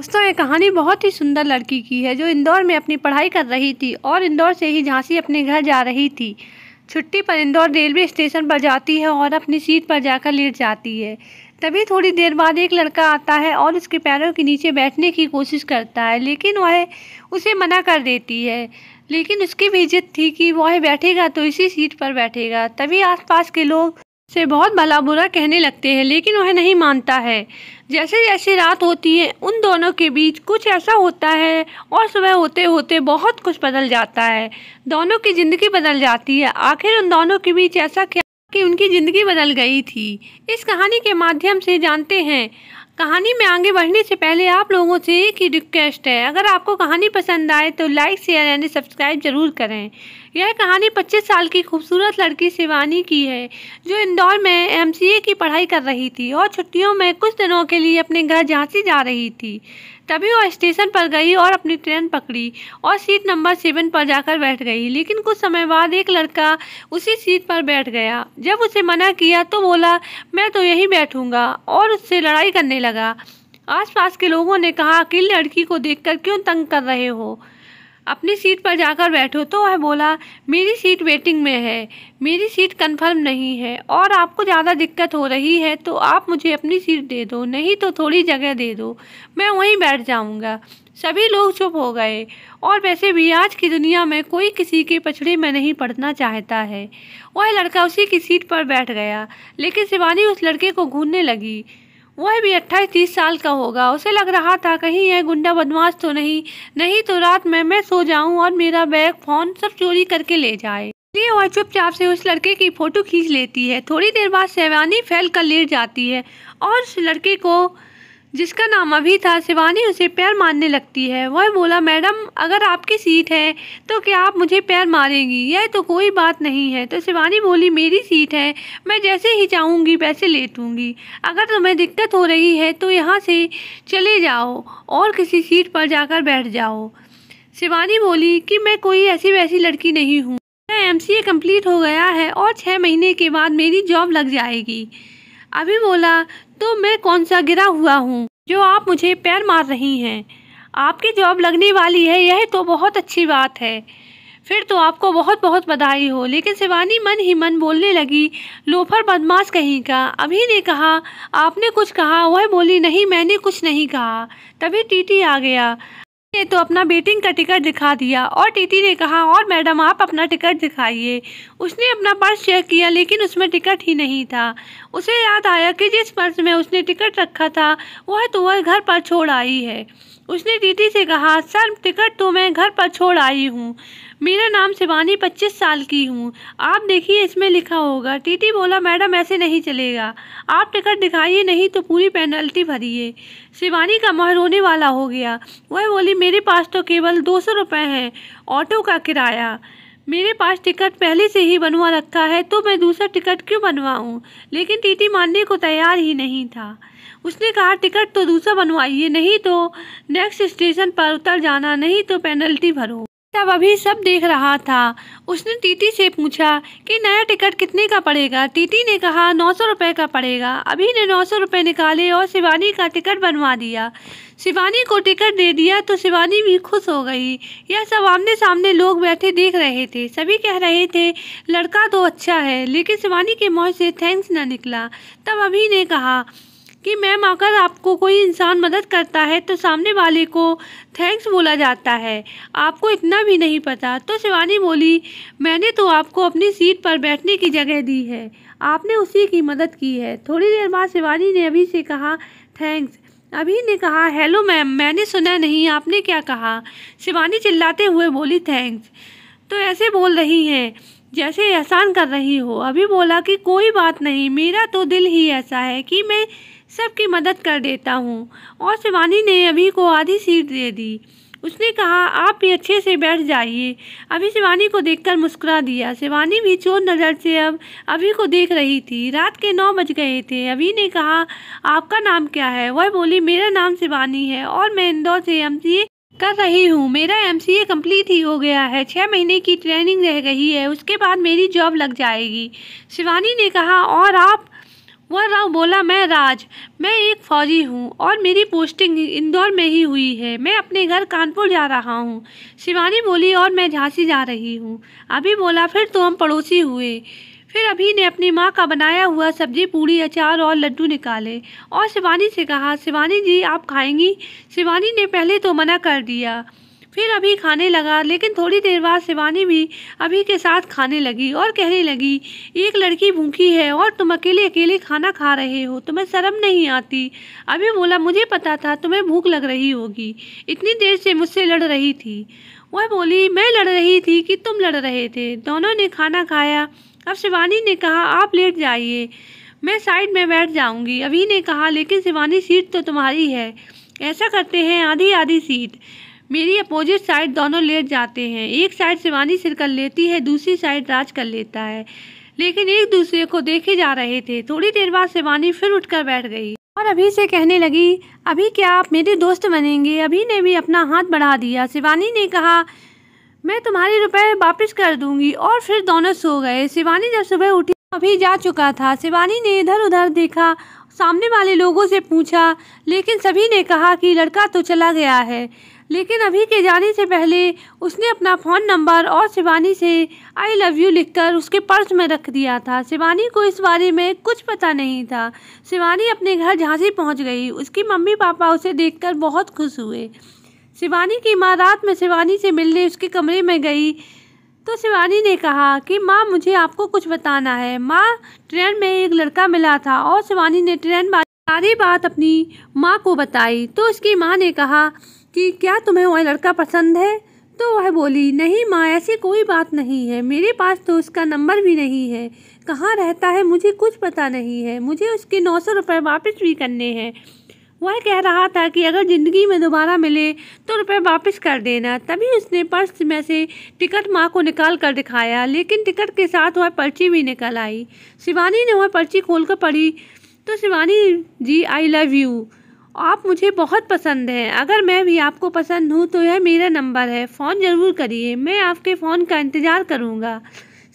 दोस्तों ये कहानी बहुत ही सुंदर लड़की की है जो इंदौर में अपनी पढ़ाई कर रही थी और इंदौर से ही झांसी अपने घर जा रही थी छुट्टी पर इंदौर रेलवे स्टेशन पर जाती है और अपनी सीट पर जाकर लेट जाती है तभी थोड़ी देर बाद एक लड़का आता है और उसके पैरों के नीचे बैठने की कोशिश करता है लेकिन वह उसे मना कर देती है लेकिन उसकी भी इज्जत थी कि वह बैठेगा तो इसी सीट पर बैठेगा तभी आसपास के लोग से बहुत भला बुरा कहने लगते हैं लेकिन वह नहीं मानता है जैसे जैसे रात होती है उन दोनों के बीच कुछ ऐसा होता है और सुबह होते होते बहुत कुछ बदल जाता है दोनों की ज़िंदगी बदल जाती है आखिर उन दोनों के बीच ऐसा क्या कि उनकी ज़िंदगी बदल गई थी इस कहानी के माध्यम से जानते हैं कहानी में आगे बढ़ने से पहले आप लोगों से एक ही रिक्वेस्ट है अगर आपको कहानी पसंद आए तो लाइक शेयर एंड सब्सक्राइब जरूर करें यह कहानी 25 साल की खूबसूरत लड़की शिवानी की है जो इंदौर में एमसीए की पढ़ाई कर रही थी और छुट्टियों में कुछ दिनों के लिए अपने घर झांसी जा रही थी तभी वह स्टेशन पर गई और अपनी ट्रेन पकड़ी और सीट नंबर सेवन पर जाकर बैठ गई लेकिन कुछ समय बाद एक लड़का उसी सीट पर बैठ गया जब उसे मना किया तो बोला मैं तो यहीं बैठूंगा और उससे लड़ाई करने लगा आसपास के लोगों ने कहा कि लड़की को देखकर क्यों तंग कर रहे हो अपनी सीट पर जाकर बैठो तो वह बोला मेरी सीट वेटिंग में है मेरी सीट कंफर्म नहीं है और आपको ज़्यादा दिक्कत हो रही है तो आप मुझे अपनी सीट दे दो नहीं तो थोड़ी जगह दे दो मैं वहीं बैठ जाऊँगा सभी लोग चुप हो गए और वैसे भी आज की दुनिया में कोई किसी के पछड़े में नहीं पड़ना चाहता है वह लड़का उसी की सीट पर बैठ गया लेकिन शिवानी उस लड़के को घूमने लगी वह भी अट्ठाईस तीस साल का होगा उसे लग रहा था कहीं यह गुंडा बदमाश तो नहीं नहीं तो रात में मैं सो जाऊं और मेरा बैग फोन सब चोरी करके ले जाए इसलिए वह चुपचाप से उस लड़के की फोटो खींच लेती है थोड़ी देर बाद सेवानी फैल कर लेट जाती है और उस लड़के को जिसका नाम अभी था शिवानी उसे पैर मारने लगती है वह बोला मैडम अगर आपकी सीट है तो क्या आप मुझे पैर मारेंगी यह तो कोई बात नहीं है तो शिवानी बोली मेरी सीट है मैं जैसे ही चाहूँगी वैसे ले दूँगी अगर तुम्हें दिक्कत हो रही है तो यहाँ से चले जाओ और किसी सीट पर जाकर बैठ जाओ शिवानी बोली कि मैं कोई ऐसी वैसी लड़की नहीं हूँ मैं एम सी कंप्लीट हो गया है और छः महीने के बाद मेरी जॉब लग जाएगी अभी बोला तो मैं कौन सा गिरा हुआ हूँ जो आप मुझे पैर मार रही हैं आपकी जॉब लगने वाली है यह तो बहुत अच्छी बात है फिर तो आपको बहुत बहुत बधाई हो लेकिन शिवानी मन ही मन बोलने लगी लोफर बदमाश कहीं का अभी ने कहा आपने कुछ कहा वह बोली नहीं मैंने कुछ नहीं कहा तभी टीटी आ गया ने तो अपना बेटिंग का टिकट दिखा दिया और टीटी ने कहा और मैडम आप अपना टिकट दिखाइए उसने अपना पर्स चेक किया लेकिन उसमें टिकट ही नहीं था उसे याद आया कि जिस पर्स में उसने टिकट रखा था वह तो वह घर पर छोड़ आई है उसने टीटी से कहा सर टिकट तो मैं घर पर छोड़ आई हूँ मेरा नाम शिवानी पच्चीस साल की हूँ आप देखिए इसमें लिखा होगा टीटी बोला मैडम ऐसे नहीं चलेगा आप टिकट दिखाइए नहीं तो पूरी पेनल्टी भरिए शिवानी का मह रोने वाला हो गया वह बोली मेरे पास तो केवल दो सौ रुपये हैं ऑटो का किराया मेरे पास टिकट पहले से ही बनवा रखा है तो मैं दूसरा टिकट क्यों बनवाऊँ लेकिन टीटी मानने को तैयार ही नहीं था उसने कहा टिकट तो दूसरा बनवाइए नहीं तो नेक्स्ट स्टेशन पर उतर जाना नहीं तो पेनल्टी भरो तब अभी सब देख रहा था उसने टीटी से पूछा कि नया टिकट कितने का पड़ेगा टीटी ने कहा नौ सौ रुपये का पड़ेगा अभी ने नौ सौ रुपये निकाले और शिवानी का टिकट बनवा दिया शिवानी को टिकट दे दिया तो शिवानी भी खुश हो गई यह सब आमने सामने लोग बैठे देख रहे थे सभी कह रहे थे लड़का तो अच्छा है लेकिन शिवानी के मुँह से थैंक्स ना निकला तब अभी ने कहा कि मैम अगर आपको कोई इंसान मदद करता है तो सामने वाले को थैंक्स बोला जाता है आपको इतना भी नहीं पता तो शिवानी बोली मैंने तो आपको अपनी सीट पर बैठने की जगह दी है आपने उसी की मदद की है थोड़ी देर बाद शिवानी ने अभी से कहा थैंक्स अभी ने कहा हेलो मैम मैंने सुना नहीं आपने क्या कहा शिवानी चिल्लाते हुए बोली थैंक्स तो ऐसे बोल रही हैं जैसे एहसान कर रही हो अभी बोला कि कोई बात नहीं मेरा तो दिल ही ऐसा है कि मैं सबकी मदद कर देता हूँ और शिवानी ने अभी को आधी सीट दे दी उसने कहा आप भी अच्छे से बैठ जाइए अभी शिवानी को देखकर मुस्कुरा दिया शिवानी भी चोर नज़र से अब अभी को देख रही थी रात के नौ बज गए थे अभी ने कहा आपका नाम क्या है वह बोली मेरा नाम शिवानी है और मैं इंदौर से एम कर रही हूँ मेरा एम सी ए कम्प्लीट ही हो गया है छः महीने की ट्रेनिंग रह गई है उसके बाद मेरी जॉब लग जाएगी शिवानी ने कहा और आप वह राव बोला मैं राज मैं एक फौजी हूँ और मेरी पोस्टिंग इंदौर में ही हुई है मैं अपने घर कानपुर जा रहा हूँ शिवानी बोली और मैं झांसी जा रही हूँ अभी बोला फिर तो हम पड़ोसी हुए फिर अभी ने अपनी माँ का बनाया हुआ सब्जी पूड़ी अचार और लड्डू निकाले और शिवानी से कहा शिवानी जी आप खाएंगी शिवानी ने पहले तो मना कर दिया फिर अभी खाने लगा लेकिन थोड़ी देर बाद शिवानी भी अभी के साथ खाने लगी और कहने लगी एक लड़की भूखी है और तुम अकेले अकेले खाना खा रहे हो तुम्हें शर्म नहीं आती अभी बोला मुझे पता था तुम्हें भूख लग रही होगी इतनी देर से मुझसे लड़ रही थी वह बोली मैं लड़ रही थी कि तुम लड़ रहे थे दोनों ने खाना खाया अब शिवानी ने कहा आप लेट जाइए मैं साइड में बैठ जाऊंगी अभी ने कहा लेकिन शिवानी सीट तो तुम्हारी है ऐसा करते हैं आधी आधी सीट मेरी अपोजिट साइड दोनों लेट जाते हैं एक साइड शिवानी सिर कर लेती है दूसरी साइड राज कर लेता है लेकिन एक दूसरे को देखे जा रहे थे थोड़ी देर बाद शिवानी फिर उठकर बैठ गई और अभी से कहने लगी अभी क्या आप मेरे दोस्त बनेंगे अभी ने भी अपना हाथ बढ़ा दिया शिवानी ने कहा मैं तुम्हारे रुपए वापस कर दूंगी और फिर दोनों सो गए शिवानी जब सुबह उठी अभी जा चुका था शिवानी ने इधर उधर देखा सामने वाले लोगों से पूछा लेकिन सभी ने कहा कि लड़का तो चला गया है लेकिन अभी के जाने से पहले उसने अपना फ़ोन नंबर और शिवानी से आई लव यू लिखकर उसके पर्स में रख दिया था शिवानी को इस बारे में कुछ पता नहीं था शिवानी अपने घर झांसी पहुंच गई उसकी मम्मी पापा उसे देखकर बहुत खुश हुए शिवानी की माँ रात में शिवानी से मिलने उसके कमरे में गई तो शिवानी ने कहा कि माँ मुझे आपको कुछ बताना है माँ ट्रेन में एक लड़का मिला था और शिवानी ने ट्रेन सारी बात अपनी माँ को बताई तो उसकी माँ ने कहा कि क्या तुम्हें वह लड़का पसंद है तो वह बोली नहीं माँ ऐसी कोई बात नहीं है मेरे पास तो उसका नंबर भी नहीं है कहाँ रहता है मुझे कुछ पता नहीं है मुझे उसके नौ सौ रुपये वापस भी करने हैं वह कह रहा था कि अगर ज़िंदगी में दोबारा मिले तो रुपए वापस कर देना तभी उसने पर्स में से टिकट माँ को निकाल कर दिखाया लेकिन टिकट के साथ वह पर्ची भी निकल आई शिवानी ने वह पर्ची कर पढ़ी तो Shivani ji I love you आप मुझे बहुत पसंद हैं अगर मैं भी आपको पसंद हूँ तो यह मेरा नंबर है फ़ोन ज़रूर करिए मैं आपके फ़ोन का इंतज़ार करूँगा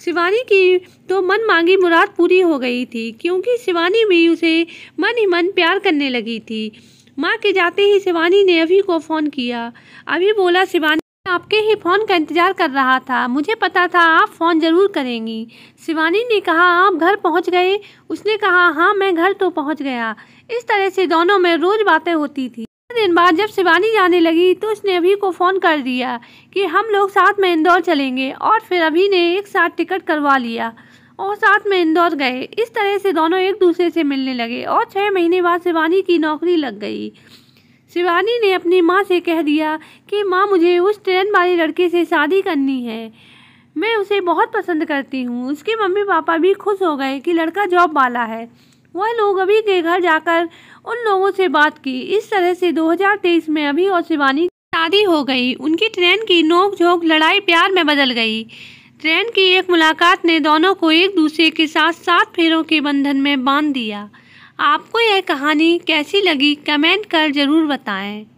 शिवानी की तो मन मांगी मुराद पूरी हो गई थी क्योंकि शिवानी भी उसे मन ही मन प्यार करने लगी थी माँ के जाते ही शिवानी ने अभी को फ़ोन किया अभी बोला शिवानी आपके ही फ़ोन का इंतज़ार कर रहा था मुझे पता था आप फ़ोन ज़रूर करेंगी शिवानी ने कहा आप घर पहुंच गए उसने कहा हाँ मैं घर तो पहुंच गया इस तरह से दोनों में रोज़ बातें होती थी दिन बाद जब शिवानी जाने लगी तो उसने अभी को फ़ोन कर दिया कि हम लोग साथ में इंदौर चलेंगे और फिर अभी ने एक साथ टिकट करवा लिया और साथ में इंदौर गए इस तरह से दोनों एक दूसरे से मिलने लगे और छः महीने बाद शिवानी की नौकरी लग गई शिवानी ने अपनी माँ से कह दिया कि माँ मुझे उस ट्रेन वाले लड़के से शादी करनी है मैं उसे बहुत पसंद करती हूँ उसके मम्मी पापा भी खुश हो गए कि लड़का जॉब वाला है वह लोग अभी के घर जाकर उन लोगों से बात की इस तरह से 2023 में अभी और शिवानी शादी हो गई उनकी ट्रेन की नोक झोंक लड़ाई प्यार में बदल गई ट्रेन की एक मुलाकात ने दोनों को एक दूसरे के साथ सात फेरों के बंधन में बांध दिया आपको यह कहानी कैसी लगी कमेंट कर ज़रूर बताएं